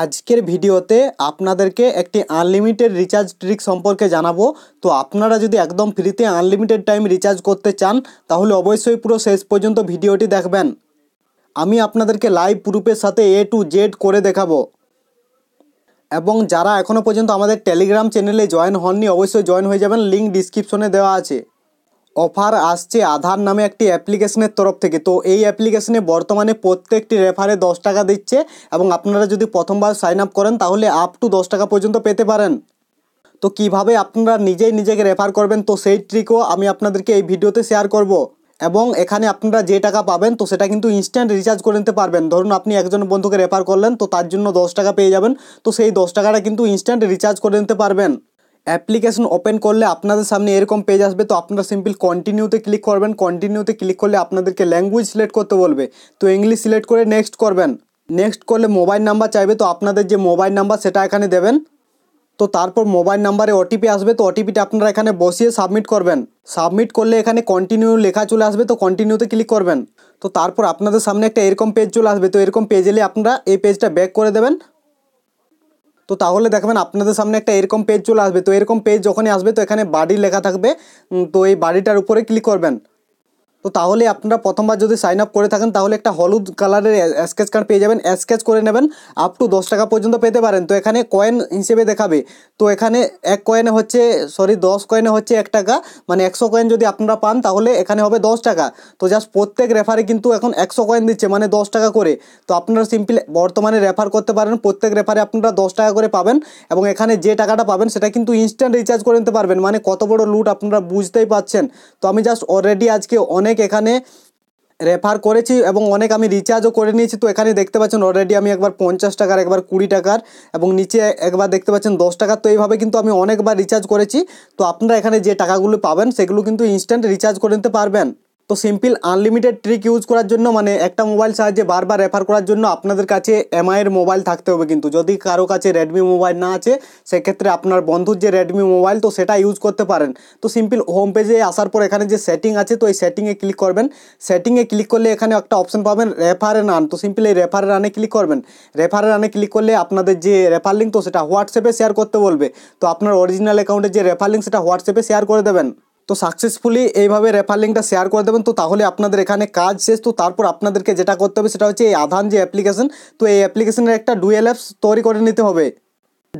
আজকের ভিডিওতে আপনাদেরকে একটি আনলিমিটেড রিচার্জ ট্রিক সম্পর্কে জানাবো তো আপনারা যদি একদম ফ্রিতে আনলিমিটেড টাইম রিচার্জ করতে চান তাহলে অবশ্যই পুরো শেষ পর্যন্ত ভিডিওটি দেখবেন আমি আপনাদেরকে লাইভ প্রুফের সাথে এ টু জেড করে দেখাবো এবং যারা এখনও পর্যন্ত আমাদের টেলিগ্রাম চ্যানেলে জয়েন হননি অবশ্যই জয়েন হয়ে যাবেন লিঙ্ক ডিসক্রিপশনে দেওয়া আছে অফার আসছে আধার নামে একটি অ্যাপ্লিকেশনের তরফ থেকে তো এই অ্যাপ্লিকেশনে বর্তমানে প্রত্যেকটি রেফারে দশ টাকা দিচ্ছে এবং আপনারা যদি প্রথমবার সাইন আপ করেন তাহলে আপ টু দশ টাকা পর্যন্ত পেতে পারেন তো কিভাবে আপনারা নিজেই নিজেকে রেফার করবেন তো সেই ট্রিকও আমি আপনাদেরকে এই ভিডিওতে শেয়ার করব এবং এখানে আপনারা যে টাকা পাবেন তো সেটা কিন্তু ইনস্ট্যান্ট রিচার্জ করে নিতে পারবেন ধরুন আপনি একজন বন্ধুকে রেফার করলেন তো তার জন্য দশ টাকা পেয়ে যাবেন তো সেই দশ টাকাটা কিন্তু ইনস্ট্যান্ট রিচার্জ করে নিতে পারবেন অ্যাপ্লিকেশন ওপেন করলে আপনাদের সামনে এরকম পেজ আসবে তো আপনারা সিম্পল কন্টিনিউতে ক্লিক করবেন কন্টিনিউতে ক্লিক করলে আপনাদেরকে ল্যাঙ্গুয়েজ সিলেক্ট করতে বলবে তো ইংলিশ সিলেক্ট করে নেক্সট করবেন নেক্সট করলে মোবাইল নাম্বার চাইবে তো আপনাদের যে মোবাইল নাম্বার সেটা এখানে দেবেন তো তারপর মোবাইল নাম্বারে ওটিপি আসবে তো ওটিপিটা আপনারা এখানে বসিয়ে সাবমিট করবেন সাবমিট করলে এখানে কন্টিনিউ লেখা চলে আসবে তো কন্টিনিউতে ক্লিক করবেন তো তারপর আপনাদের সামনে একটা এরকম পেজ চলে আসবে তো এরকম পেজ এলে আপনারা এই পেজটা ব্যাক করে দেবেন তো তাহলে দেখবেন আপনাদের সামনে একটা এরকম পেজ চলে আসবে তো এরকম পেজ যখনই আসবে তো এখানে বাড়ি লেখা থাকবে তো এই বাড়িটার উপরে ক্লিক করবেন তো তাহলে আপনারা প্রথমবার যদি সাইন আপ করে থাকেন তাহলে একটা হলুদ কালারের স্কেচ কার্ড পেয়ে যাবেন স্কেচ করে নেবেন আপ টু দশ টাকা পর্যন্ত পেতে পারেন তো এখানে কয়েন হিসেবে দেখাবে তো এখানে এক কয়েনে হচ্ছে সরি দশ কয়েনে হচ্ছে এক টাকা মানে একশো কয়েন যদি আপনারা পান তাহলে এখানে হবে দশ টাকা তো জাস্ট প্রত্যেক রেফারে কিন্তু এখন একশো কয়েন দিচ্ছে মানে দশ টাকা করে তো আপনারা সিম্পলি বর্তমানে রেফার করতে পারেন প্রত্যেক রেফারে আপনারা দশ টাকা করে পাবেন এবং এখানে যে টাকাটা পাবেন সেটা কিন্তু ইনস্ট্যান্ট রিচার্জ করে নিতে পারবেন মানে কত বড় লুট আপনারা বুঝতেই পাচ্ছেন তো আমি জাস্ট অলরেডি আজকে অনেক অনেক এখানে রেফার করেছি এবং অনেক আমি রিচার্জও করে নিয়েছি তো এখানে দেখতে পাচ্ছেন অলরেডি আমি একবার পঞ্চাশ টাকার একবার কুড়ি টাকার এবং নিচে একবার দেখতে পাচ্ছেন দশ টাকার তো এইভাবে কিন্তু আমি অনেকবার রিচার্জ করেছি তো আপনারা এখানে যে টাকাগুলো পাবেন সেগুলো কিন্তু ইনস্ট্যান্ট রিচার্জ করে নিতে পারবেন তো সিম্পল আনলিমিটেড ট্রিক ইউজ করার জন্য মানে একটা মোবাইল সাহায্যে বারবার রেফার করার জন্য আপনাদের কাছে এমআইয়ের মোবাইল থাকতে হবে কিন্তু যদি কারো কাছে রেডমি মোবাইল না আছে সেক্ষেত্রে আপনার বন্ধুর যে রেডমি মোবাইল তো সেটা ইউজ করতে পারেন তো সিম্পল হোম পেজে আসার পর এখানে যে সেটিং আছে তো এই সেটিংয়ে ক্লিক করবেন সেটিংয়ে ক্লিক করলে এখানে একটা অপশন পাবেন রেফারে নান তো সিম্পল এই রেফারের রানে ক্লিক করবেন রেফারে রানে ক্লিক করলে আপনাদের যে রেফার লিঙ্ক তো সেটা হোয়াটসঅ্যাপে শেয়ার করতে বলবে তো আপনার অরিজিনাল অ্যাকাউন্টের যে রেফার লিঙ্ক সেটা হোয়াটসঅ্যাপে শেয়ার করে দেবেন তো সাকসেসফুলি এইভাবে রেফার লিঙ্কটা শেয়ার করে দেবেন তো তাহলে আপনাদের এখানে কাজ শেষ তো তারপর আপনাদেরকে যেটা করতে হবে সেটা হচ্ছে এই আধান যে অ্যাপ্লিকেশন তো এই অ্যাপ্লিকেশনের একটা ডুয়েল অ্যাপস তৈরি করে নিতে হবে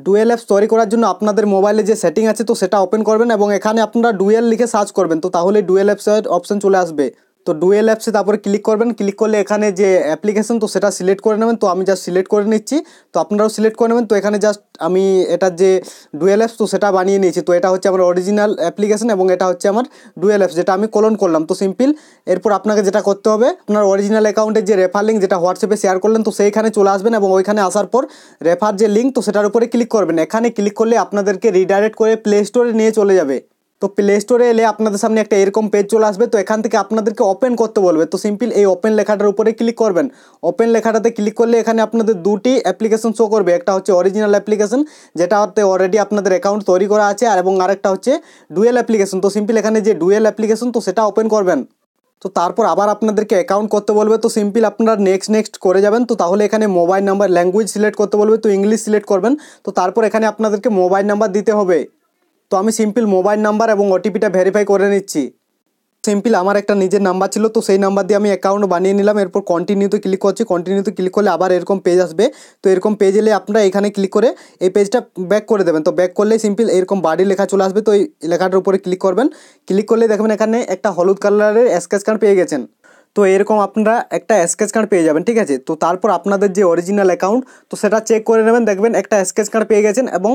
ডুয়েল অ্যাপস তৈরি করার জন্য আপনাদের মোবাইলে যে সেটিং আছে তো সেটা ওপেন করবেন এবং এখানে আপনারা ডুয়েল লিখে সার্চ করবেন তো তাহলে ডুয়েল অ্যাপসের অপশান চলে আসবে তো ডুয়েল অ্যাপসে তারপরে ক্লিক করবেন ক্লিক করলে এখানে যে অ্যাপ্লিকেশন তো সেটা সিলেক্ট করে নেবেন তো আমি জাস্ট সিলেক্ট করে নিচ্ছি তো আপনারাও সিলেক্ট করে নেবেন তো এখানে জাস্ট আমি এটার যে ডুয়েল অ্যাপস তো সেটা বানিয়ে নিয়েছি তো এটা হচ্ছে আমার অরিজিনাল অ্যাপ্লিকেশন এবং এটা হচ্ছে আমার ডুয়েল অ্যাপস যেটা আমি কলন করলাম তো সিম্পল এরপর আপনাকে যেটা করতে হবে আপনার অরিজিনাল অ্যাকাউন্টের যে রেফার লিঙ্ক যেটা হোয়াটসঅ্যাপে শেয়ার করলেন তো সেইখানে চলে আসবেন এবং ওইখানে আসার পর রেফার যে লিঙ্ক তো সেটার উপরে ক্লিক করবেন এখানে ক্লিক করলে আপনাদেরকে রিডাইরেক্ট করে প্লে স্টোরে নিয়ে চলে যাবে তো প্লে স্টোরে এলে আপনাদের সামনে একটা এরকম পেজ চলে আসবে তো এখান থেকে আপনাদেরকে ওপেন করতে বলবে তো সিম্পল এই ওপেন লেখাটার উপরে ক্লিক করবেন ওপেন লেখাটাতে ক্লিক করলে এখানে আপনাদের দুটি অ্যাপ্লিকেশন শো করবে একটা হচ্ছে অরিজিনাল অ্যাপ্লিকেশন যেটাতে অলরেডি আপনাদের অ্যাকাউন্ট তৈরি করা আছে আর এবং আরেকটা হচ্ছে ডুয়েল অ্যাপ্লিকেশন তো সিম্পল এখানে যে ডুয়েল অ্যাপ্লিকেশন তো সেটা ওপেন করবেন তো তারপর আবার আপনাদেরকে অ্যাকাউন্ট করতে বলবে তো সিম্পল আপনারা নেক্সট নেক্সট করে যাবেন তো তাহলে এখানে মোবাইল নাম্বার ল্যাঙ্গুয়েজ সিলেক্ট করতে বলবে তো ইংলিশ সিলেক্ট করবেন তো তারপর এখানে আপনাদেরকে মোবাইল নাম্বার দিতে হবে তো আমি সিম্পল মোবাইল নাম্বার এবং ওটিপিটা ভেরিফাই করে নিচ্ছি সিম্পল আমার একটা নিজের নাম্বার ছিল তো সেই নাম্বার দিয়ে আমি অ্যাকাউন্ট বানিয়ে নিলাম এরপর কন্টিনিউতে ক্লিক করছি কন্টিনিউতে ক্লিক করলে আবার এরকম পেজ আসবে তো এরকম পেজ এলে আপনারা এখানে ক্লিক করে এই পেজটা ব্যাক করে দেবেন তো ব্যাক করলে সিম্পল এরকম বাড়ি লেখা চলে আসবে তো এই লেখাটার উপরে ক্লিক করবেন ক্লিক করলে দেখবেন এখানে একটা হলুদ কালারের স্কেচ কার্ড পেয়ে গেছেন তো এরকম আপনারা একটা স্কেচ কার্ড পেয়ে যাবেন ঠিক আছে তো তারপর আপনাদের যে অরিজিনাল অ্যাকাউন্ট তো সেটা চেক করে নেবেন দেখবেন একটা স্কেচ কার্ড পেয়ে গেছেন এবং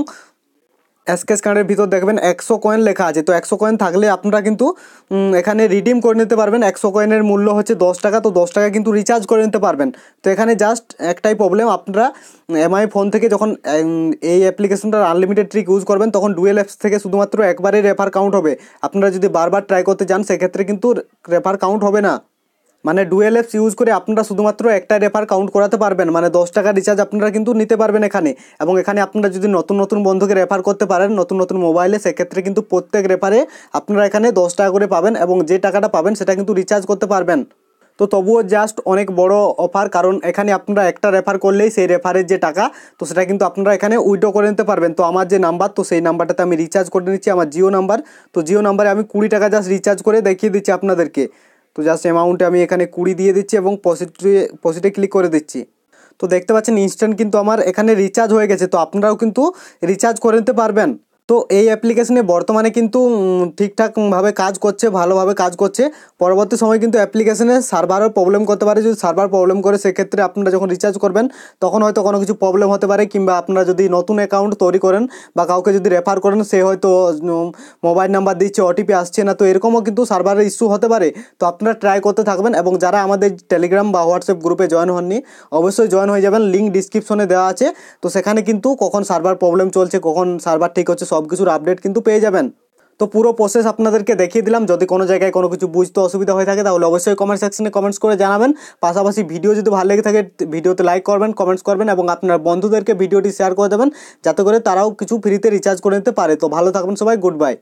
অ্যাসকেস কার্ডের ভিতর দেখবেন একশো কয়েন লেখা আছে তো একশো কয়েন থাকলে আপনারা কিন্তু এখানে রিডিম করে নিতে পারবেন একশো কয়েনের মূল্য হচ্ছে দশ টাকা তো দশ টাকা কিন্তু রিচার্জ করে নিতে পারবেন তো এখানে জাস্ট একটাই প্রবলেম আপনারা এমআই ফোন থেকে যখন এই অ্যাপ্লিকেশনটার আনলিমিটেড ট্রিক ইউজ করবেন তখন ডুয়েল অ্যাপস থেকে শুধুমাত্র একবারই রেফার কাউন্ট হবে আপনারা যদি বারবার ট্রাই করতে যান সেক্ষেত্রে কিন্তু রেফার কাউন্ট হবে না মানে ডুয়েল অ্যাপস ইউজ করে আপনারা শুধুমাত্র একটা রেফার কাউন্ট করাতে পারবেন মানে দশ টাকা রিচার্জ আপনারা কিন্তু নিতে পারবেন এখানে এবং এখানে আপনারা যদি নতুন নতুন বন্ধুকে রেফার করতে পারেন নতুন নতুন মোবাইলে সেক্ষেত্রে কিন্তু প্রত্যেক রেফারে আপনারা এখানে দশ টাকা করে পাবেন এবং যে টাকাটা পাবেন সেটা কিন্তু রিচার্জ করতে পারবেন তো তবুও জাস্ট অনেক বড় অফার কারণ এখানে আপনারা একটা রেফার করলেই সেই রেফারের যে টাকা তো সেটা কিন্তু আপনারা এখানে উইড্রো করে নিতে পারবেন তো আমার যে নাম্বার তো সেই নাম্বারটাতে আমি রিচার্জ করে নিচ্ছি আমার জিও নাম্বার তো জিও নাম্বারে আমি কুড়ি টাকা জাস্ট রিচার্জ করে দেখিয়ে দিচ্ছি আপনাদেরকে তো জাস্ট অ্যামাউন্টে আমি এখানে কুড়ি দিয়ে দিচ্ছি এবং পজিটিভে পজিটিভে ক্লিক করে দিচ্ছি তো দেখতে পাচ্ছেন ইনস্ট্যান্ট কিন্তু আমার এখানে রিচার্জ হয়ে গেছে তো আপনারাও কিন্তু রিচার্জ করে নিতে পারবেন তো এই অ্যাপ্লিকেশনে বর্তমানে কিন্তু ঠিকঠাকভাবে কাজ করছে ভালোভাবে কাজ করছে পরবর্তী সময় কিন্তু অ্যাপ্লিকেশনে সার্ভারও প্রবলেম করতে পারে যদি সার্ভার প্রবলেম করে সেক্ষেত্রে আপনারা যখন রিচার্জ করবেন তখন হয়তো কোনো কিছু প্রবলেম হতে পারে কিংবা আপনারা যদি নতুন অ্যাকাউন্ট তৈরি করেন বা কাউকে যদি রেফার করেন সে হয়তো মোবাইল নাম্বার দিচ্ছে ওটিপি আসছে না তো এরকমও কিন্তু সার্ভারের ইস্যু হতে পারে তো আপনারা ট্রাই করতে থাকবেন এবং যারা আমাদের টেলিগ্রাম বা হোয়াটসঅ্যাপ গ্রুপে জয়েন হননি অবশ্যই জয়েন হয়ে যাবেন লিঙ্ক ডিসক্রিপশনে দেওয়া আছে তো সেখানে কিন্তু কখন সার্ভার প্রবলেম চলছে কখন সার্ভার ঠিক হচ্ছে সব কিছুর আপডেট কিন্তু পেয়ে যাবেন তো পুরো প্রসেস আপনাদেরকে দেখিয়ে দিলাম যদি কোনো জায়গায় কোনো কিছু বুঝতে অসুবিধা হয়ে থাকে তাহলে অবশ্যই কমেন্ট সেকশনে কমেন্টস করে জানাবেন পাশাপাশি ভিডিও যদি ভালো লেগে থাকে ভিডিওতে লাইক করবেন কমেন্টস করবেন এবং আপনার বন্ধুদেরকে ভিডিওটি শেয়ার করে দেবেন যাতে করে তারাও কিছু ফ্রিতে রিচার্জ করে নিতে পারে তো ভালো থাকবেন সবাই গুড বাই